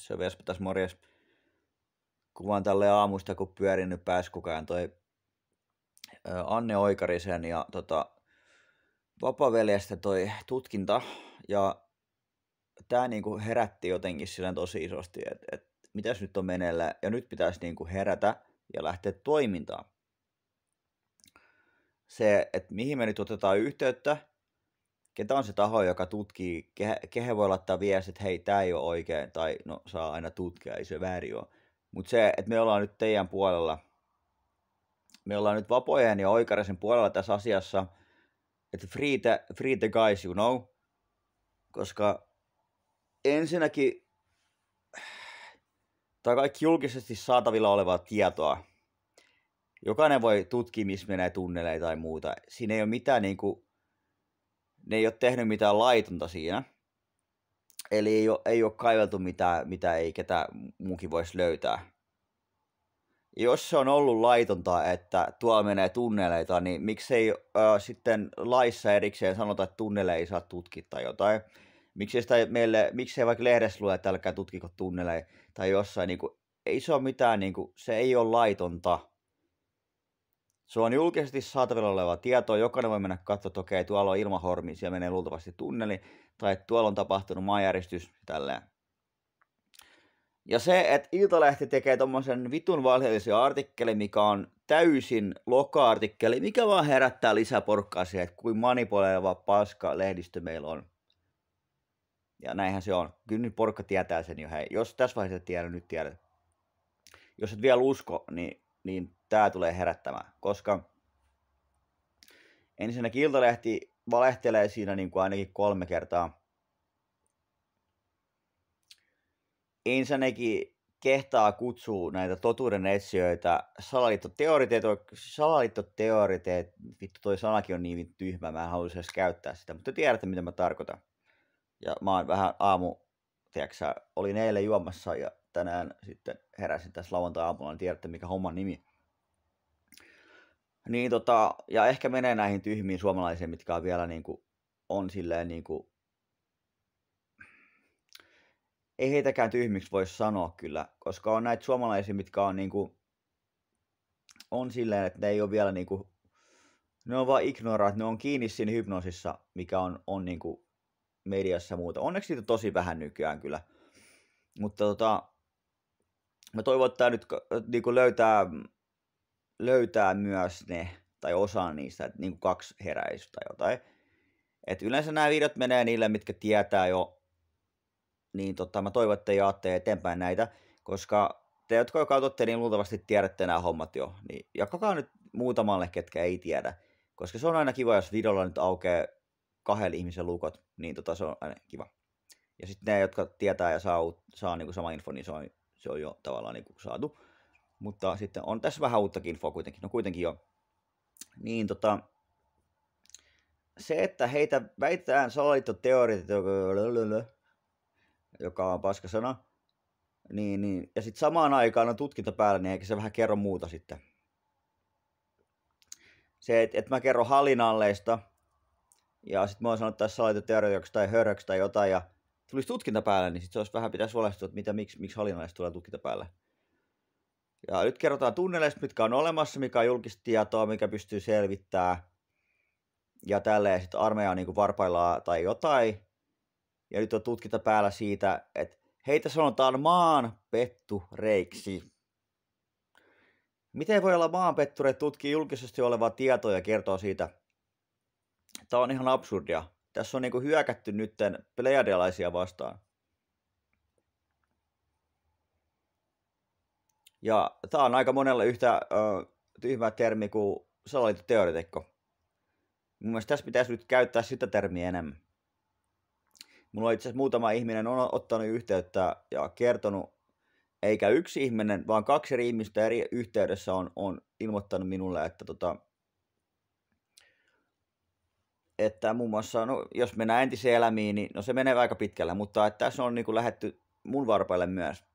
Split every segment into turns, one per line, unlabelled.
Se Vespatas morjes. Kuvan tälle aamusta, kun nyt niin pääs kukaan toi Anne Oikarisen ja tota, Vapaveljestä toi tutkinta. Ja tämä niinku herätti jotenkin silleen tosi isosti, että et, mitäs nyt on meneillään. Ja nyt pitäisi niinku herätä ja lähteä toimintaan. Se, että mihin me nyt otetaan yhteyttä, ketä on se taho, joka tutkii, kehe, voi laittaa viestit, että hei, tämä ei ole oikein, tai no saa aina tutkia, ei se väärin ole. Mutta se, että me ollaan nyt teidän puolella, me ollaan nyt vapojen ja oikarisen puolella tässä asiassa, että free the, free the guys, you know, koska ensinnäkin tai kaikki julkisesti saatavilla olevaa tietoa. Jokainen voi tutkia, missä menee tunneleita tai muuta. Siinä ei ole mitään niin kuin, ne ei ole tehnyt mitään laitonta siinä. Eli ei ole, ei ole kaiveltu mitään, mitä ei ketä muukin voisi löytää. Jos se on ollut laitonta, että tuolla menee tunneleita, niin miksei äh, sitten laissa erikseen sanota, että tunnele ei saa tutkia tai jotain. Miksei, sitä meille, miksei vaikka lehdessä lue, että älkää tutkiko tunneleja tai jossain. Niin kuin, ei se ole mitään, niin kuin, se ei ole laitonta se on julkisesti saatavilla oleva tieto. Jokainen voi mennä katsomaan, että okei, tuolla on ilmahormi, siellä menee luultavasti tunneli, tai tuolla on tapahtunut maanjäristys, tälleen. Ja se, että Iltalehti tekee tuommoisen vitun valheellisen artikkelin, mikä on täysin loka-artikkeli, mikä vaan herättää lisää porkkaa siihen, että kuin manipuleva paska lehdistö meillä on. Ja näinhän se on. Kyllä nyt porkka tietää sen jo. Hei, jos tässä vaiheessa tiedä, nyt tiedät. Jos et vielä usko, niin, niin tämä tulee herättämään, koska ensinnäkin Iltalehti valehtelee siinä niin kuin ainakin kolme kertaa. Ensinnäkin kehtaa kutsuu näitä totuuden etsijöitä salaliittoteoriteet, vittu toi sanakin on niin tyhmä, mä en halua edes käyttää sitä, mutta tiedätte mitä mä tarkoitan. Ja mä oon vähän aamu, tiedätkö olin eilen juomassa ja tänään sitten heräsin tässä lauantai aamulla niin tiedätte mikä homman nimi niin tota, ja ehkä menee näihin tyhmiin suomalaisiin, mitkä on vielä niin kuin, on silleen niin kuin, ei heitäkään tyhmiksi voi sanoa kyllä, koska on näitä suomalaisia, mitkä on niin kuin, on silleen, että ne ei ole vielä niin kuin, ne on vaan ignoraat, ne on kiinni siinä hypnoosissa, mikä on, on niin kuin mediassa ja muuta. Onneksi siitä tosi vähän nykyään kyllä. Mutta tota, mä toivon, että tämä nyt niin kuin löytää löytää myös ne, tai osa niistä, että niin kuin kaksi heräisystä tai jotain. Et yleensä nämä videot menee niille, mitkä tietää jo, niin tota, mä toivon, että jaatte eteenpäin näitä, koska te, jotka jo katsotte, niin luultavasti tiedätte nämä hommat jo, niin jakakaa nyt muutamalle, ketkä ei tiedä, koska se on aina kiva, jos videolla nyt aukeaa kahden ihmisen lukot, niin tota, se on aina kiva. Ja sitten ne, jotka tietää ja saa, saa niin kuin sama info, niin se on, se on jo tavallaan niin kuin saatu. Mutta sitten on tässä vähän uutta infoa kuitenkin. No kuitenkin jo. Niin tota, se, että heitä väitetään salaliittoteorioita, joka on paska sana, niin, niin. ja sitten samaan aikaan on tutkinta päällä, niin eikä se vähän kerro muuta sitten. Se, että et mä kerron halinalleista, ja sitten mä oon sanonut tässä salaliittoteorioksi tai höröksi tai jotain, ja tulisi tutkinta päällä, niin sitten se olisi vähän pitäisi huolestua, että mitä, miksi, miksi halinalleista tulee tutkinta päällä. Ja nyt kerrotaan tunneleista, mitkä on olemassa, mikä on julkista tietoa, mikä pystyy selvittämään. Ja tälleen sitten armeija niin varpaillaan tai jotain. Ja nyt on tutkita päällä siitä, että heitä sanotaan maan reiksi. Miten voi olla maanpetturi tutkii julkisesti olevaa tietoa ja kertoo siitä? Tämä on ihan absurdia. Tässä on niinku hyökätty nytten plejadialaisia vastaan. Ja tämä on aika monella yhtä uh, tyhmä termi kuin salaliittoteoretikko. Mun mielestä tässä pitäisi nyt käyttää sitä termiä enemmän. Mulla on itse asiassa muutama ihminen on ottanut yhteyttä ja kertonut, eikä yksi ihminen, vaan kaksi eri ihmistä eri yhteydessä on, on ilmoittanut minulle, että tota, että muun muassa, no, jos mennään entisiin elämiin, niin no se menee aika pitkälle, mutta että tässä on niin kuin lähetty mun varpaille myös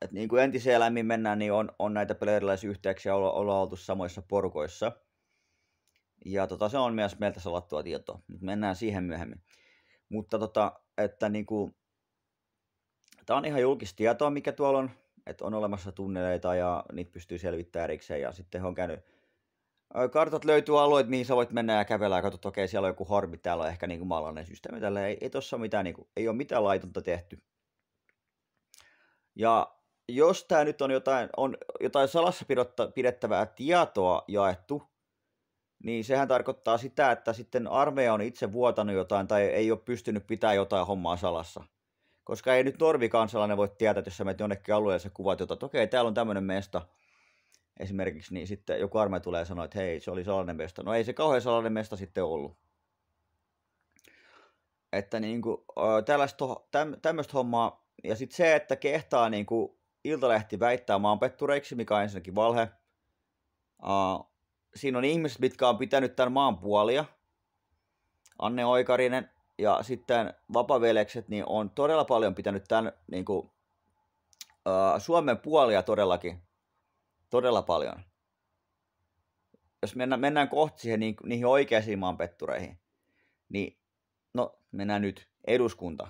että niin kuin entisiä eläimiin mennään, niin on, on näitä paljon yhteyksiä, olla, olla oltu samoissa porukoissa. Ja tota, se on myös meiltä salattua tietoa. Nyt mennään siihen myöhemmin. Mutta tota, että niin kuin, tämä on ihan julkista tietoa, mikä tuolla on. Että on olemassa tunneleita ja niitä pystyy selvittämään erikseen. Ja sitten on käynyt kartat löytyy alueet, mihin sä voit mennä ja kävellä ja katsot, okei, siellä on joku harmi, täällä on ehkä niin kuin maalainen systeemi, tällä ei, ei tossa mitään, niin kuin, ei ole mitään laitonta tehty. Ja jos tämä nyt on jotain, on jotain salassa pidettävää tietoa jaettu, niin sehän tarkoittaa sitä, että sitten armeija on itse vuotanut jotain tai ei ole pystynyt pitämään jotain hommaa salassa. Koska ei nyt normikansalainen voi tietää, että jos sä menet jonnekin alueelle ja kuvat jotain, että okei, okay, täällä on tämmöinen mesta esimerkiksi, niin sitten joku armeija tulee ja sanoo, että hei, se oli salainen mesta. No ei se kauhean salainen mesta sitten ollut. Että niin kuin, tällaista, tämmöistä hommaa, ja sitten se, että kehtaa niin kuin Iltalehti väittää maanpettureiksi, mikä on ensinnäkin valhe. Uh, siinä on ihmiset, mitkä on pitänyt tämän maan puolia. Anne Oikarinen ja sitten vapavelekset niin on todella paljon pitänyt tämän niin kuin, uh, Suomen puolia todellakin. Todella paljon. Jos mennään, mennään kohti siihen, niin, niihin oikeisiin maanpettureihin, niin no, mennään nyt eduskunta.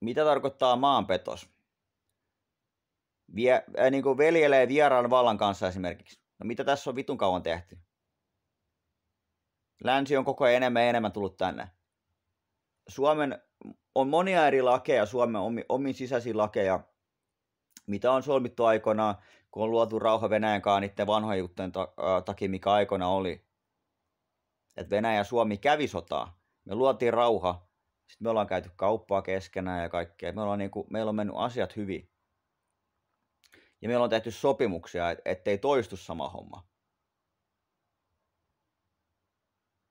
Mitä tarkoittaa maanpetos? vie, äh, niin kuin veljelee vieraan vallan kanssa esimerkiksi. No mitä tässä on vitun kauan tehty? Länsi on koko ajan enemmän ja enemmän tullut tänne. Suomen on monia eri lakeja, Suomen omi, omin sisäisiä lakeja, mitä on solmittu aikoinaan, kun on luotu rauha Venäjän kanssa niiden vanhojen juttujen äh, takia, mikä aikana oli. Että Venäjä ja Suomi kävi sotaa. Me luotiin rauha, sitten me ollaan käyty kauppaa keskenään ja kaikkea. Me ollaan niin kuin, meillä on mennyt asiat hyvin ja meillä on tehty sopimuksia, ettei toistu sama homma.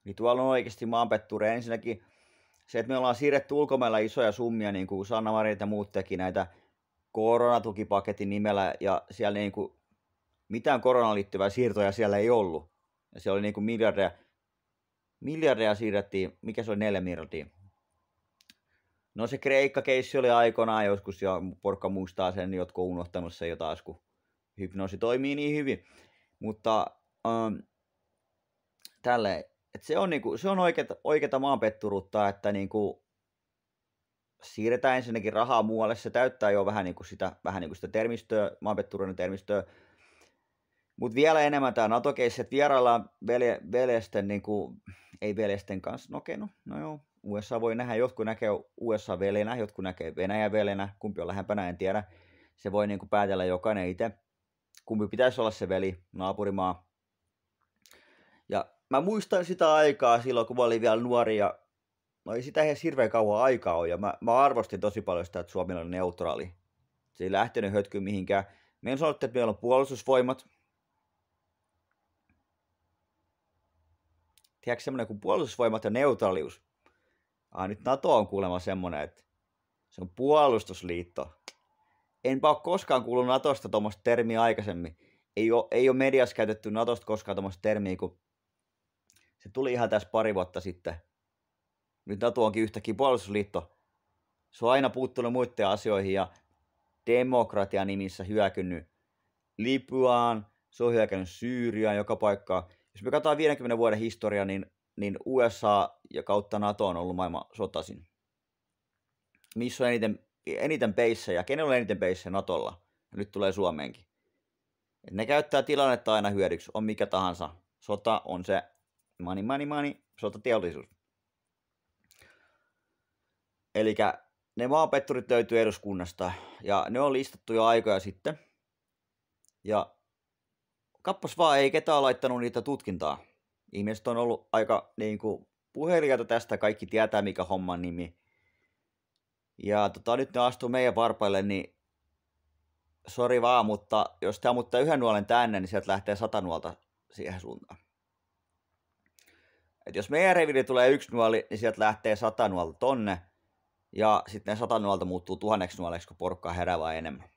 Niin tuolla on oikeasti maanpettureja. Ensinnäkin se, että me ollaan siirretty ulkomailla isoja summia, niin kuin Sanna Marin ja muut teki näitä koronatukipaketin nimellä, ja siellä niin kuin mitään koronaan liittyvää siirtoja siellä ei ollut. Ja siellä oli niin kuin miljardeja, miljardeja siirrettiin, mikä se oli neljä miljardia, No se Kreikka-keissi oli aikoinaan joskus, ja porkka muistaa sen, niin jotkut on unohtanut sen jo taas, kun hypnoosi toimii niin hyvin. Mutta ähm, tälle, et se on, niinku, se on oikeata, oikeata maanpetturuutta, että niinku, siirretään ensinnäkin rahaa muualle, se täyttää jo vähän niinku sitä, vähän niinku sitä termistöä, maanpetturuuden termistöä, mutta vielä enemmän tämä nato että vieraillaan veljesten, niin kuin, ei veljesten kanssa, no okei, okay, no, no joo, USA voi nähdä, jotkut näkee USA velenä, jotkut näkee Venäjä velenä, kumpi on lähempänä, en tiedä. Se voi niin kuin päätellä jokainen itse, kumpi pitäisi olla se veli, naapurimaa. Ja mä muistan sitä aikaa silloin, kun mä olin vielä nuori ja no ei sitä ihan hirveän kauan aikaa ole. Ja mä, mä arvostin tosi paljon sitä, että Suomi oli neutraali. Se ei lähtenyt hötkyyn mihinkään. Me on että meillä on puolustusvoimat. Tiedätkö semmoinen kuin puolustusvoimat ja neutraalius? Ah, nyt NATO on kuulemma semmoinen, että se on puolustusliitto. Enpä ole koskaan kuullut NATOsta tuommoista termiä aikaisemmin. Ei ole, ei ole mediassa käytetty NATOsta koskaan tuommoista termiä, kun se tuli ihan tässä pari vuotta sitten. Nyt NATO onkin yhtäkkiä puolustusliitto. Se on aina puuttunut muiden asioihin ja demokratian nimissä hyökynnyt Libyaan, se on hyökännyt Syyriaan joka paikkaan. Jos me katsotaan 50 vuoden historiaa, niin niin USA ja kautta NATO on ollut maailman sotasin. Missä on eniten, eniten ja Kenellä on eniten peissejä NATOlla? Nyt tulee Suomeenkin. Et ne käyttää tilannetta aina hyödyksi, on mikä tahansa. Sota on se mani mani mani, sotateollisuus. Eli ne maapetturit löytyy eduskunnasta ja ne on listattu jo aikoja sitten. Ja kappas vaan ei ketään laittanut niitä tutkintaa ihmiset on ollut aika niin kuin, puhelijaita tästä, kaikki tietää mikä homman nimi. Ja tota, nyt ne astuu meidän varpaille, niin sori vaan, mutta jos tämä muuttaa yhden nuolen tänne, niin sieltä lähtee sata nuolta siihen suuntaan. Et jos meidän reviiri tulee yksi nuoli, niin sieltä lähtee sata nuolta tonne, ja sitten sata nuolta muuttuu tuhanneksi nuoleksi, kun porukkaa herää vaan enemmän.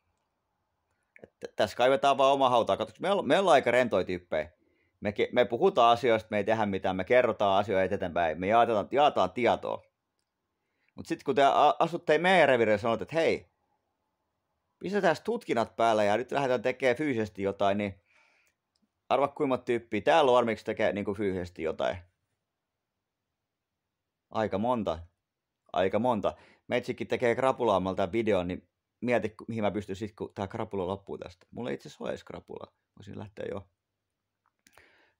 Et tässä kaivetaan vaan oma hautaa. Katsotaan, me, olla, me ollaan aika rentoja tyyppejä. Me, me puhutaan asioista, me ei tehdä mitään, me kerrotaan asioita eteenpäin, me jaetaan, jaetaan tietoa. Mutta sitten kun te asutte meidän reviirille ja sanotte, että hei, pistetään tutkinnat päällä ja nyt lähdetään tekemään fyysisesti jotain, niin arva kuinka tyyppi täällä on valmiiksi tekee niin kuin fyysisesti jotain. Aika monta. Aika monta. Meitsikin tekee krapulaamalta tämän videon, niin mieti, mihin mä pystyn sitten, kun tämä krapula loppuu tästä. Mulla ei itse asiassa ole edes krapulaa. Voisin lähteä jo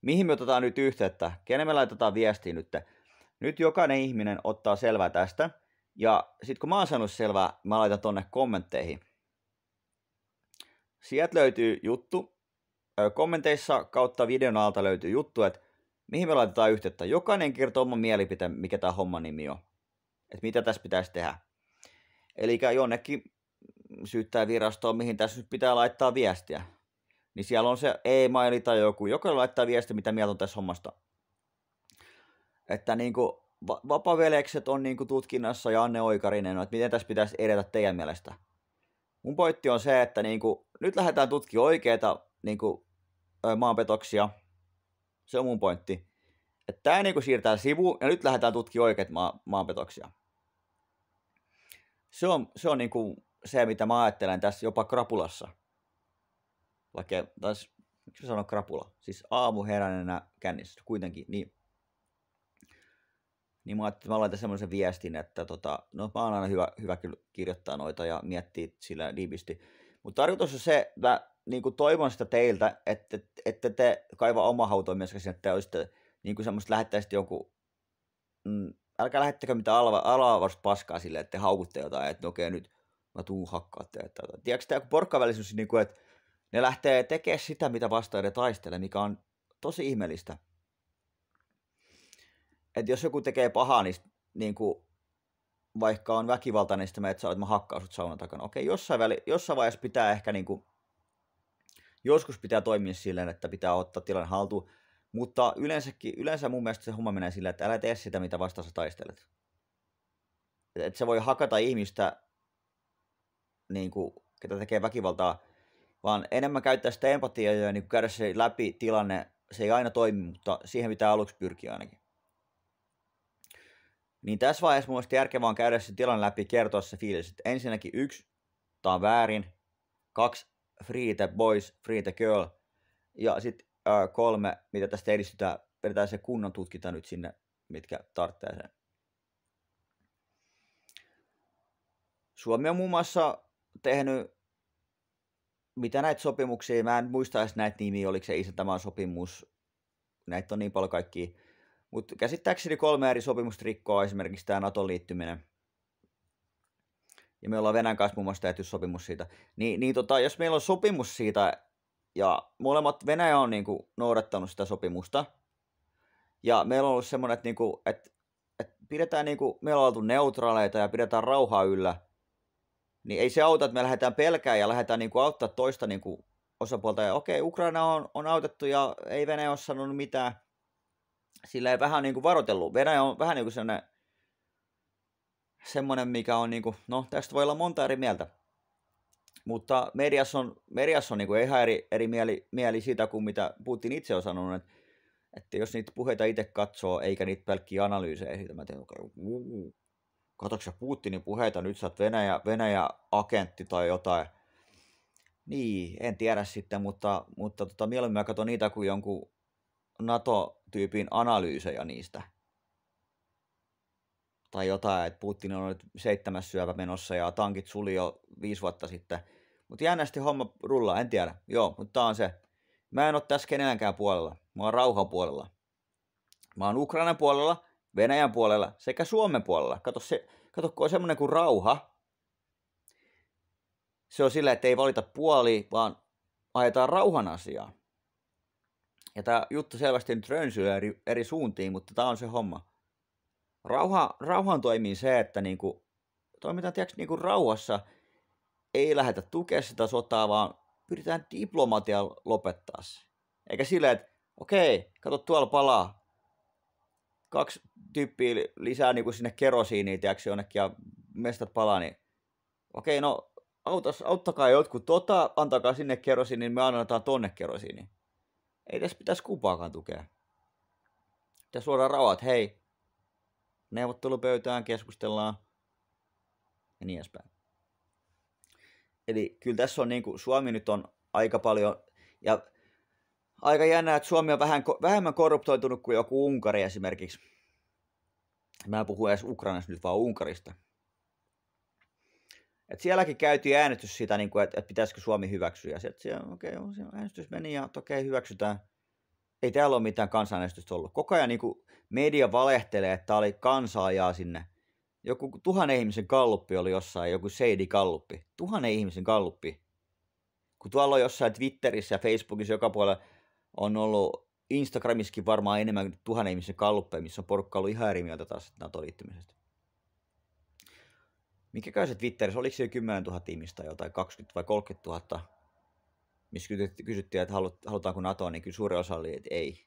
mihin me otetaan nyt yhteyttä, kenen me laitetaan viestiä nyt. Nyt jokainen ihminen ottaa selvää tästä, ja sitten kun mä oon saanut selvää, mä laitan tonne kommentteihin. Sieltä löytyy juttu, kommenteissa kautta videon alta löytyy juttu, että mihin me laitetaan yhteyttä. Jokainen kertoo oman mielipiteen, mikä tämä homma nimi on. Että mitä tässä pitäisi tehdä. Eli jonnekin syyttää virastoon, mihin tässä nyt pitää laittaa viestiä niin siellä on se e-maili tai joku, joka laittaa viesti, mitä mieltä on tässä hommasta. Että niin kuin, vapavelekset on niin kuin tutkinnassa ja Anne Oikarinen, että miten tässä pitäisi edetä teidän mielestä. Mun pointti on se, että niin kuin, nyt lähdetään tutki oikeita niin kuin, maanpetoksia. Se on mun pointti. Että tämä niin kuin siirtää sivu ja nyt lähdetään tutki oikeita ma- maanpetoksia. Se on, se on niin kuin se, mitä mä ajattelen tässä jopa krapulassa – vaikka taas, siis, miksi sanon krapula, siis aamu heränenä kännissä kuitenkin, niin, niin mä, mä laitan semmoisen viestin, että tota, no mä oon aina hyvä, hyvä kirjoittaa noita ja miettiä sillä diipisti. Mutta tarkoitus on se, mä niin kuin toivon sitä teiltä, että, että te kaiva oma hautoon myös sinne, että te olisitte niin kuin semmoista lähettäisitte joku, mm, älkää lähettäkö mitä alava, alavasta paskaa sille, että te haukutte jotain, että no okei, nyt mä tuun hakkaa teitä. Tiedätkö tämä porkkavälisyys, siis niin kuin, että ne lähtee tekemään sitä, mitä vastaan ne taistelee, mikä on tosi ihmeellistä. Että jos joku tekee pahaa, niin, niin kuin, vaikka on väkivaltainen, niin sitten että mä hakkaan sut saunan takana. Okei, jossain, väli, jossain vaiheessa pitää ehkä niin kuin, joskus pitää toimia silleen, että pitää ottaa tilanne haltuun, mutta yleensäkin, yleensä mun mielestä se homma menee silleen, että älä tee sitä, mitä vastaan sä taistelet. Että et se voi hakata ihmistä, niin kuin, ketä tekee väkivaltaa, vaan enemmän käyttää sitä empatiaa ja niin käydä se läpi tilanne. Se ei aina toimi, mutta siihen pitää aluksi pyrkiä ainakin. Niin tässä vaiheessa mun mielestä järkevää on käydä se tilanne läpi kertoa se fiilis. Että ensinnäkin yksi, tämä on väärin. Kaksi, free the boys, free the girl. Ja sitten äh, kolme, mitä tästä edistytään, vedetään se kunnon tutkinta nyt sinne, mitkä tarvitsee sen. Suomi on muun muassa tehnyt mitä näitä sopimuksia, mä en muista edes näitä nimiä, oliko se isäntämaan sopimus, näitä on niin paljon kaikki. Mutta käsittääkseni kolme eri sopimusta rikkoa esimerkiksi tämä Naton liittyminen. Ja me ollaan Venäjän kanssa muun muassa tehty sopimus siitä. Niin, niin tota, jos meillä on sopimus siitä, ja molemmat Venäjä on niin kuin, noudattanut sitä sopimusta, ja meillä on ollut semmoinen, että, niin kuin, että, että pidetään, niin kuin, meillä on oltu neutraaleita ja pidetään rauhaa yllä – niin ei se auta, että me lähdetään pelkään ja lähdetään niin kuin auttaa toista niin kuin osapuolta. Ja okei, Ukraina on, on autettu ja ei Venäjä ole sanonut mitään. Sillä ei vähän niin kuin varotellut. Venäjä on vähän niin kuin sellainen, semmoinen, mikä on niin kuin, no tästä voi olla monta eri mieltä. Mutta mediassa on, medias on niin kuin ihan eri, eri mieli, mieli siitä kuin mitä Putin itse on sanonut, että, että jos niitä puheita itse katsoo, eikä niitä pelkkiä analyysejä, siitä mä teen, okay, se Putinin puheita nyt, sä oot Venäjä, Venäjä-agentti tai jotain. Niin, en tiedä sitten, mutta, mutta tota, mieluummin mä katson niitä kuin jonkun NATO-tyypin analyysejä niistä. Tai jotain, että Putin on nyt seitsemäs syövä menossa ja tankit suli jo viisi vuotta sitten. Mutta jännästi homma rullaa, en tiedä. Joo, mutta tää on se. Mä en ole tässä kenelläkään puolella. Mä oon rauhan puolella. Mä oon Ukrainan puolella, Venäjän puolella sekä Suomen puolella. Kato, se, kato kun on semmoinen kuin rauha, se on sillä, että ei valita puoli, vaan ajetaan rauhan asiaa. Ja tämä juttu selvästi nyt eri, eri suuntiin, mutta tämä on se homma. Rauha, rauhan toimii se, että niinku, toimitaan tiiäks, niinku rauhassa, ei lähetä tukea sitä sotaa, vaan pyritään diplomatialla lopettaa se. Eikä sillä, että okei, kato tuolla palaa. Kaksi tyyppi lisää niin kuin sinne kerosiiniin, tiedätkö, jonnekin ja mestat palaa, niin okei, no autas, auttakaa jotkut tota, antakaa sinne kerosiin, niin me annetaan tonne kerosiin. Ei tässä pitäisi kumpaakaan tukea. Pitäisi luoda rauhat, hei, neuvottelupöytään keskustellaan ja niin edespäin. Eli kyllä tässä on niin kuin, Suomi nyt on aika paljon, ja aika jännää, että Suomi on vähän, vähemmän korruptoitunut kuin joku Unkari esimerkiksi Mä puhu edes Ukrainasta nyt vaan Unkarista. Et sielläkin käytiin äänestys sitä niin kuin, että, et pitäisikö Suomi hyväksyä. Sieltä, okei, okay, äänestys meni ja okei, okay, hyväksytään. Ei täällä ole mitään kansanäänestystä ollut. Koko ajan niin kuin, media valehtelee, että tämä oli kansaajaa sinne. Joku tuhannen ihmisen kalluppi oli jossain, joku Seidi kalluppi. Tuhannen ihmisen kalluppi. Kun tuolla on jossain Twitterissä ja Facebookissa joka puolella on ollut Instagramissakin varmaan enemmän kuin tuhannen ihmisen kalluppeja, missä on porukka ollut ihan eri mieltä taas nato käy se Twitterissä, oliko se jo 10 000 ihmistä jotain, 20 vai 30 000, missä kysyttiin, että halutaanko NATO, niin kyllä suuri osa oli, että ei.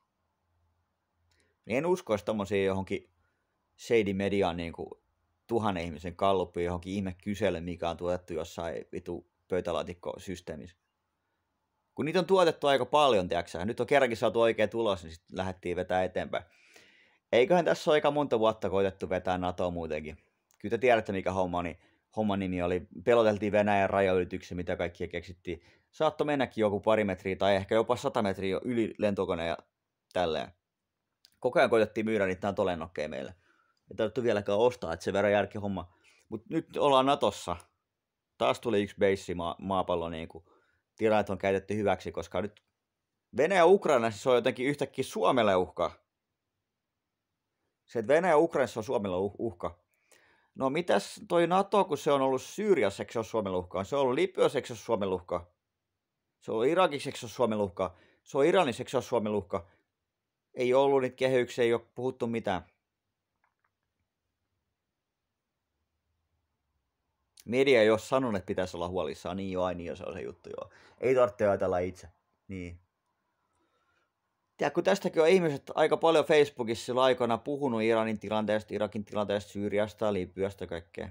Niin en usko, että johonkin shady mediaan niin kuin tuhannen ihmisen kallupiin johonkin ihme kyselle, mikä on tuotettu jossain vitu pöytälaatikko systeemissä kun niitä on tuotettu aika paljon, tiiäksä, nyt on kerrankin saatu oikea tulos, niin sitten lähdettiin vetää eteenpäin. Eiköhän tässä ole aika monta vuotta koitettu vetää NATO muutenkin. Kyllä te tiedätte, mikä homma, niin, homman nimi oli. Peloteltiin Venäjän rajaylityksen, mitä kaikkia keksittiin. Saatto mennäkin joku pari metriä tai ehkä jopa sata metriä yli lentokoneen ja tälleen. Koko ajan koitettiin myydä niitä NATO-lennokkeja meille. Ei tarvittu vieläkään ostaa, että se verran järki homma. Mutta nyt ollaan Natossa. Taas tuli yksi base maapallo niin kuin tilanteet on käytetty hyväksi, koska nyt Venäjä ja Ukraina siis on jotenkin yhtäkkiä Suomelle uhka. Se, että Venäjä ja Ukraina on Suomelle uhka. No mitäs toi NATO, kun se on ollut Syyriassa, se on Suomen uhka? Se on ollut Libyassa, se on Suomen uhka? Se on Irakissa, se on Suomen uhka? Se on Iranissa, se on Suomen uhka? Ei ollut niitä kehyksiä, ei ole puhuttu mitään. media ei ole sanonut, että pitäisi olla huolissaan, niin joo, niin jo, se on se juttu, joo. Ei tarvitse ajatella itse. Niin. Tiedätkö, tästäkin on ihmiset aika paljon Facebookissa sillä aikana puhunut Iranin tilanteesta, Irakin tilanteesta, Syyriasta, Libyasta, kaikkea.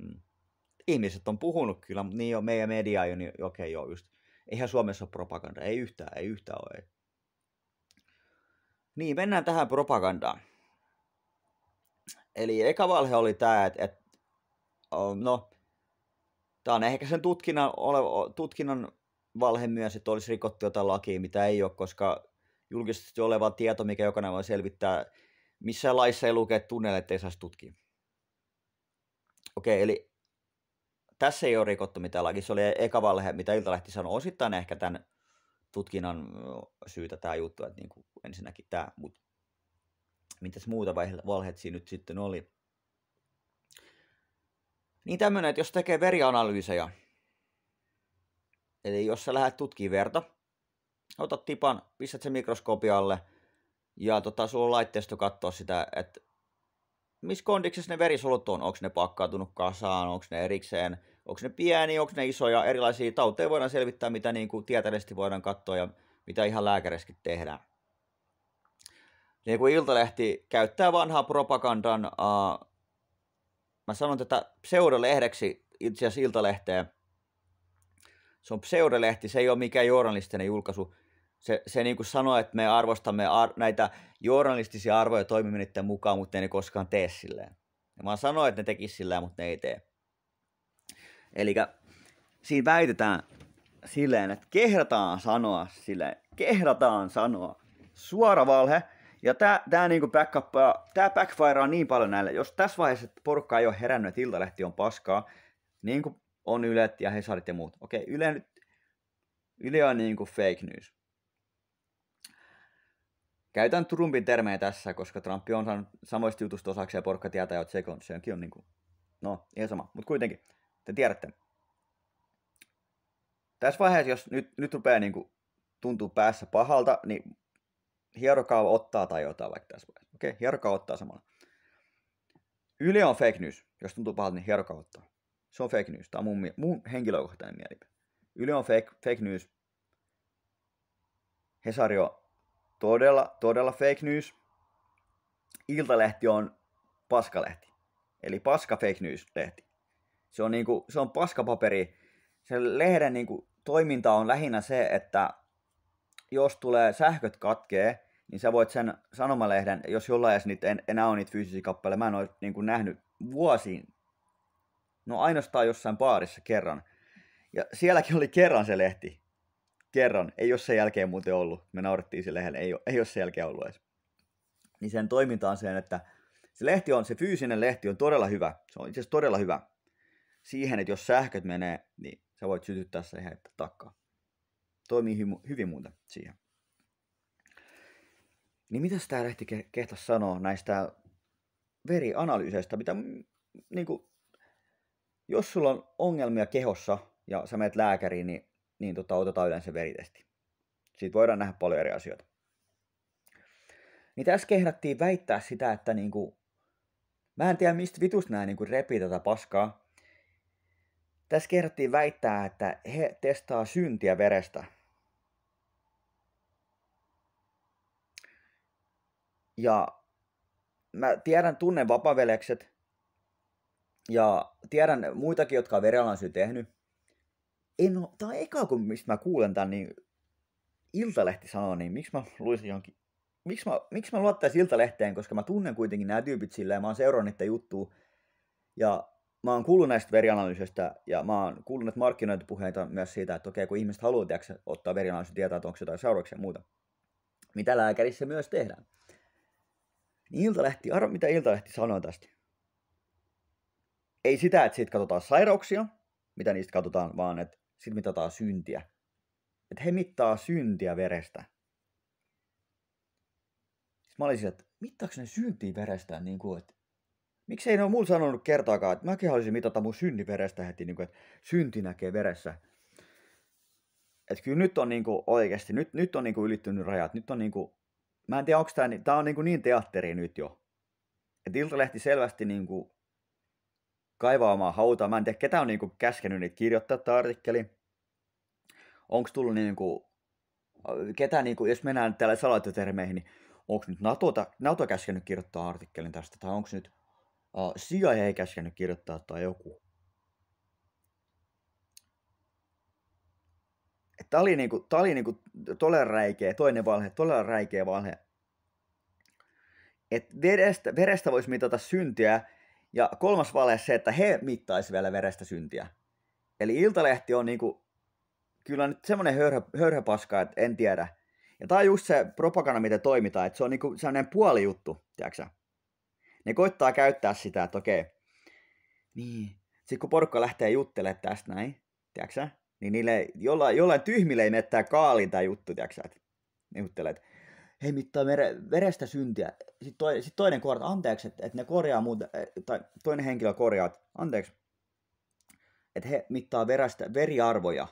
Hmm. Ihmiset on puhunut kyllä, mutta niin jo, meidän media on, niin okei okay, joo, just. Eihän Suomessa ole propaganda, ei yhtään, ei yhtään ole. Ei. Niin, mennään tähän propagandaan. Eli eka valhe oli tämä, että, että no, tämä on ehkä sen tutkinnan, ole, tutkinnan valhe myös, että olisi rikottu jotain lakia, mitä ei ole, koska julkisesti oleva tieto, mikä jokainen voi selvittää, missä laissa ei lukee, että ettei saisi tutkia. Okei, eli tässä ei ole rikottu mitään lakia. Se oli eka valhe, mitä lähti sanoa. Osittain ehkä tämän tutkinnan syytä tämä juttu, että niin kuin ensinnäkin tämä, mutta mitäs muuta valheet siinä nyt sitten oli. Niin tämmöinen, että jos tekee verianalyysejä, eli jos sä lähdet tutkimaan verta, otat tipan, pistät sen mikroskopialle ja tota, sulla on laitteisto katsoa sitä, että missä kondiksessa ne verisolut on, onko ne pakkautunut kasaan, onko ne erikseen, onko ne pieni, onko ne isoja, erilaisia tauteja voidaan selvittää, mitä niin kuin tieteellisesti voidaan katsoa ja mitä ihan lääkärissäkin tehdään. Niin kuin Iltalehti käyttää vanhaa propagandan uh, Mä sanon tätä pseudolehdeksi itse asiassa Iltalehteen. Se on pseudolehti, se ei ole mikään journalistinen julkaisu. Se, se niin kuin sanoo, että me arvostamme ar- näitä journalistisia arvoja toimiminen mukaan, mutta ne koskaan tee silleen. Ja mä sanoin, että ne tekisivät silleen, mutta ne ei tee. Eli siinä väitetään silleen, että kehdataan sanoa silleen, kehdataan sanoa. Suora valhe, ja tämä, tää niinku backup, äh, tämä backfireaa niin paljon näille. Jos tässä vaiheessa porukka ei ole herännyt, että iltalehti on paskaa, niin kuin on Ylet ja Hesarit ja muut. Okei, Yle, nyt, Yle on niinku fake news. Käytän Trumpin termejä tässä, koska Trump on saanut samoista jutusta osaksi ja porukka tietää, että se on, se onkin on niinku, kuin, no, ihan sama. Mutta kuitenkin, te tiedätte. Tässä vaiheessa, jos nyt, nyt rupeaa niinku tuntuu päässä pahalta, niin hierokaa ottaa tai jotain vaikka tässä vaiheessa. Okei, okay, hierokaa ottaa samalla. Yle on fake news. Jos tuntuu pahalta, niin hierokaa ottaa. Se on fake news. Tämä on mun, mun henkilökohtainen mielipide. Yle on fake, fake news. Hesari on todella, todella fake news. Iltalehti on paskalehti. Eli paska fake news-lehti. Se on, niinku, se on paskapaperi. Sen lehden niinku, toiminta on lähinnä se, että jos tulee sähköt katkee, niin sä voit sen sanomalehden, jos jollain edes niitä en, enää on niitä fyysisiä kappaleja, mä en ole niin kuin nähnyt vuosiin, no ainoastaan jossain baarissa kerran. Ja sielläkin oli kerran se lehti. Kerran. Ei ole sen jälkeen muuten ollut. Me naurettiin sille lehden. Ei, ei ole sen jälkeen ollut edes. Niin sen toiminta on sen, että se lehti on, se fyysinen lehti on todella hyvä. Se on itse asiassa todella hyvä siihen, että jos sähköt menee, niin sä voit sytyttää se ihan takkaa toimii hy- hyvin muuta siihen. Niin mitä tämä lehti kehtas sanoa näistä verianalyyseistä, mitä niin kuin, jos sulla on ongelmia kehossa ja sä menet lääkäriin, niin, niin tota, otetaan yleensä veritesti. Siitä voidaan nähdä paljon eri asioita. Niin tässä kehdattiin väittää sitä, että niin kuin, mä en tiedä mistä vitus nää niin repii tätä paskaa. Tässä kehdattiin väittää, että he testaa syntiä verestä Ja mä tiedän, tunnen vapavelekset ja tiedän muitakin, jotka on verialansyyn tehnyt. En ole, tää on eka, kun mistä mä kuulen tän, niin Iltalehti sanoo, niin miksi mä luisin jonkin miksi mä, miksi mä luottaisin Iltalehteen, koska mä tunnen kuitenkin nämä tyypit sillä mä oon seurannut niitä juttuja. Ja mä oon kuullut näistä verianalyysistä ja mä oon kuullut näitä markkinointipuheita myös siitä, että okei, kun ihmiset haluaa tiedätkö, ottaa verianalyysin tietää, että onko jotain seurauksia ja muuta. Mitä lääkärissä myös tehdään. Niin Iltalehti, arvo mitä Iltalehti sanoi tästä. Ei sitä, että siitä katsotaan sairauksia, mitä niistä katsotaan, vaan että sit mitataan syntiä. Että he mittaa syntiä verestä. Sitten mä olisin, että mittaako ne syntiä verestä, niin kuin, että miksei ne ole mulla sanonut kertaakaan, että mäkin haluaisin mitata mun synni verestä heti, niin kuin, että synti näkee veressä. Että kyllä nyt on niin kuin, oikeasti, nyt, nyt on niin kuin, ylittynyt rajat, nyt on niin kuin, Mä en tiedä, onko tämä, tämä on niinku niin, kuin niin teatteri nyt jo. että Iltalehti selvästi niin kuin kaivaa omaa hautaa. Mä en tiedä, ketä on niin kuin käskenyt niitä kirjoittaa tämä artikkeli. Onko tullut niin kuin, ketä, niin kuin, jos mennään täällä salaitotermeihin, niin onko nyt NATO, NATO käskenyt kirjoittaa artikkelin tästä, tai onko nyt uh, CIA käskenyt kirjoittaa tai joku. Tämä oli, niinku, tää oli niinku todella räikeä, toinen valhe, todella räikeä valhe. Et verestä, verestä voisi mitata syntiä, ja kolmas valhe se, että he mittaisivat vielä verestä syntiä. Eli Iltalehti on niinku, kyllä nyt semmoinen hörhö, hörhöpaska, että en tiedä. Ja tämä on just se propaganda, miten toimitaan, että se on niinku sellainen puoli juttu, tiedätkö? Ne koittaa käyttää sitä, että okei, niin. Sitten kun porukka lähtee juttelemaan tästä näin, tiedätkö niin niille jollain, jollain tyhmille ei mene tää kaalin tää juttu, tiiäksä, että ne hei mittaa mere, verestä syntiä. Sitten toinen, sit toinen korjaa, anteeksi, että, että ne korjaa muuta, eh, tai toinen henkilö korjaa, että anteeksi, että he mittaa verestä, veriarvoja.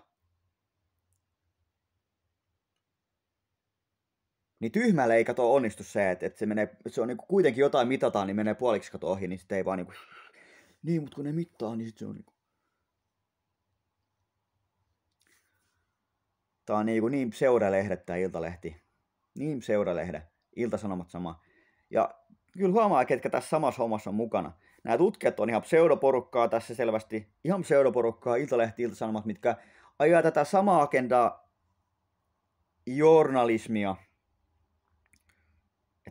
Niin tyhmälle ei kato onnistu se, että, että se, menee, se on niin kuitenkin jotain mitataan, niin menee puoliksi kato ohi, niin sitten ei vaan niinku, niin kuin, niin, mutta kun ne mittaa, niin sitten se on niin kuin, Tämä on niinku niin, kuin niin seuralehdet tämä Iltalehti. Niin seuralehde. Iltasanomat sama. Ja kyllä huomaa, ketkä tässä samassa hommassa on mukana. Nämä tutkijat on ihan pseudoporukkaa tässä selvästi. Ihan pseudoporukkaa, Iltalehti, Iltasanomat, mitkä ajaa tätä samaa agendaa journalismia.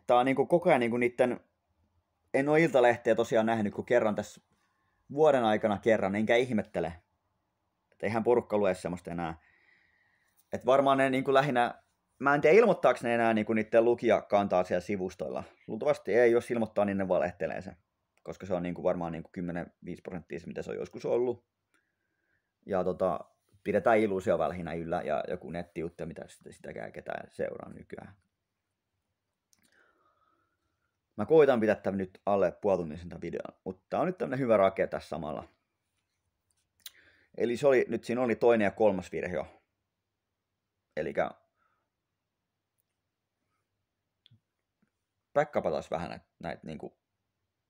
Tämä on niin kuin koko ajan niin kuin niiden... En ole Iltalehteä tosiaan nähnyt kuin kerran tässä vuoden aikana kerran, enkä ihmettele. Että eihän porukka lue semmoista enää. Et varmaan ne niin kuin lähinnä, mä en tiedä ilmoittaako ne enää niin kuin niiden lukijakantaa siellä sivustoilla. Luultavasti ei, jos ilmoittaa, niin ne valehtelee sen. Koska se on niin kuin varmaan niin kuin 10-5 prosenttia se, mitä se on joskus ollut. Ja tota, pidetään illuusio välhinä yllä ja joku nettijuttu, mitä sitä, sitäkään ketään seuraa nykyään. Mä koitan pitää tämän nyt alle puolitunnisen videon, mutta tää on nyt tämmönen hyvä rake tässä samalla. Eli se oli, nyt siinä oli toinen ja kolmas virhe jo. Eli Pekka taas vähän näitä, näitä niin kuin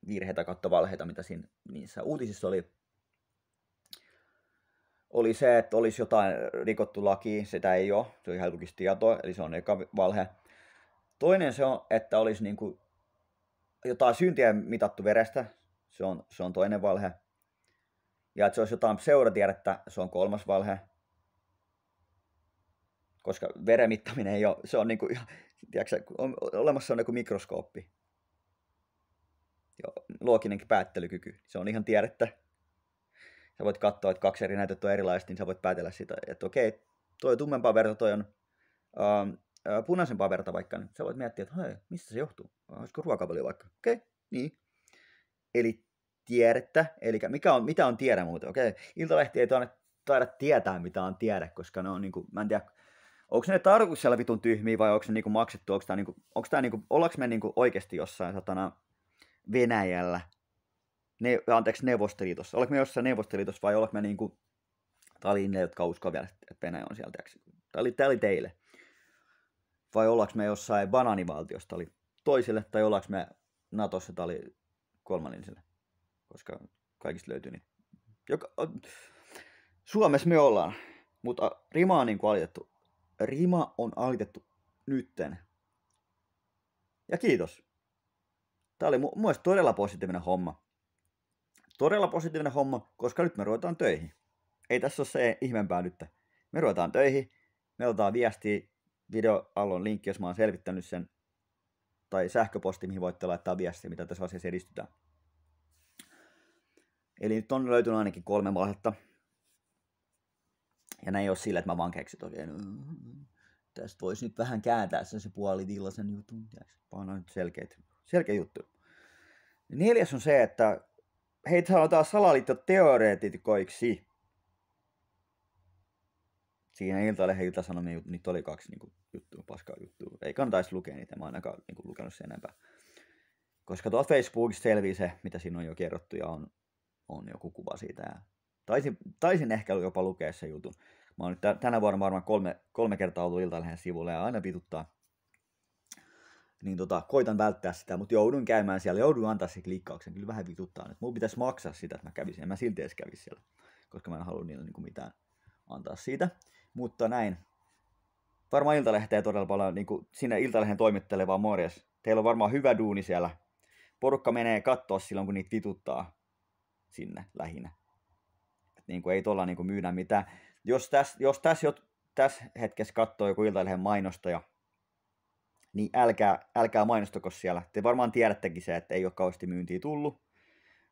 virheitä kautta valheita, mitä siinä, niissä uutisissa oli. Oli se, että olisi jotain rikottu laki, sitä ei ole, se on ihan tieto, eli se on eka valhe. Toinen se on, että olisi niin kuin jotain syntiä mitattu verestä, se on, se on toinen valhe. Ja että se olisi jotain seuratiedettä, se on kolmas valhe koska mittaminen ei ole, se on niin kuin, tiedätkö, on, olemassa on joku mikroskooppi. Jo, looginenkin päättelykyky, se on ihan tiedettä. Sä voit katsoa, että kaksi eri näytettä on erilaista, niin sä voit päätellä sitä, että okei, toi on tummempaa verta, toi on ähm, äh, punaisempaa verta vaikka, niin sä voit miettiä, että mistä se johtuu? Olisiko ruokavalio vaikka? Okei, okay, niin. Eli tiedettä, eli mikä on, mitä on tiedä muuten? Okei, okay. Iltalehti ei taida tietää, mitä on tiedä, koska ne on, niin kuin, mä en tiedä, onko ne siellä vitun tyhmiä vai onko ne niinku maksettu, onko tää niinku, onko tää niinku, ollaanko me niinku oikeasti jossain satana Venäjällä, ne, anteeksi Neuvostoliitossa, ollaanko me jossain Neuvostoliitossa vai ollaanko me niinku, tää oli ne, jotka uskoo vielä, että Venäjä on sieltä, tää oli, tää oli teille. Vai ollaanko me jossain bananivaltiosta, oli toiselle, tai ollaanko me Natossa, tää oli kolmannelle, koska kaikista löytyy niin. Joka, Suomessa me ollaan, mutta rima on niin kuin alitettu rima on alitettu nytten. Ja kiitos. Tämä oli mu- myös todella positiivinen homma. Todella positiivinen homma, koska nyt me ruvetaan töihin. Ei tässä ole se ihmeempää nyt. Me ruvetaan töihin, me otetaan viestiä, video allon linkki, jos mä oon selvittänyt sen, tai sähköposti, mihin voitte laittaa viestiä, mitä tässä asiassa edistytään. Eli nyt on löytynyt ainakin kolme mahdetta. Ja näin ei ole sillä, että mä vaan keksin oikein, tästä voisi nyt vähän kääntää sen se puolivillaisen jutun, vaan on nyt selkeä, selkeä juttu. Neljäs on se, että heitä sanotaan salaliittoteoreetikoiksi. Siinä iltalehdiltä sanomia juttu, niitä oli kaksi niin kuin, juttua, paskaa juttua. Ei kannattaisi lukea niitä, mä ainakaan niin kuin, lukenut sen enempää. Koska tuolla Facebookissa selvii se, mitä siinä on jo kerrottu ja on, on joku kuva siitä ja Taisin, taisin ehkä jopa lukea se jutun. Mä oon nyt tänä vuonna varmaan kolme, kolme kertaa ollut iltalehden sivulla ja aina pituttaa. Niin tota, koitan välttää sitä, mutta joudun käymään siellä, joudun antaa se klikkauksen. Kyllä vähän vituttaa nyt. Mulla pitäisi maksaa sitä, että mä kävisin. En mä silti edes kävisi siellä, koska mä en halua niille niinku mitään antaa siitä. Mutta näin. Varmaan Iltalehteä todella paljon, niin kuin sinne Iltalehden toimittajalle vaan morjes. Teillä on varmaan hyvä duuni siellä. Porukka menee katsoa silloin, kun niitä vituttaa sinne lähinnä niin kuin, ei tuolla niin kuin myydä mitään. Jos tässä jos täs jo, täs hetkessä katsoo joku iltalehen mainostaja, niin älkää, älkää mainostako siellä. Te varmaan tiedättekin se, että ei ole kauheasti myyntiä tullut. Ja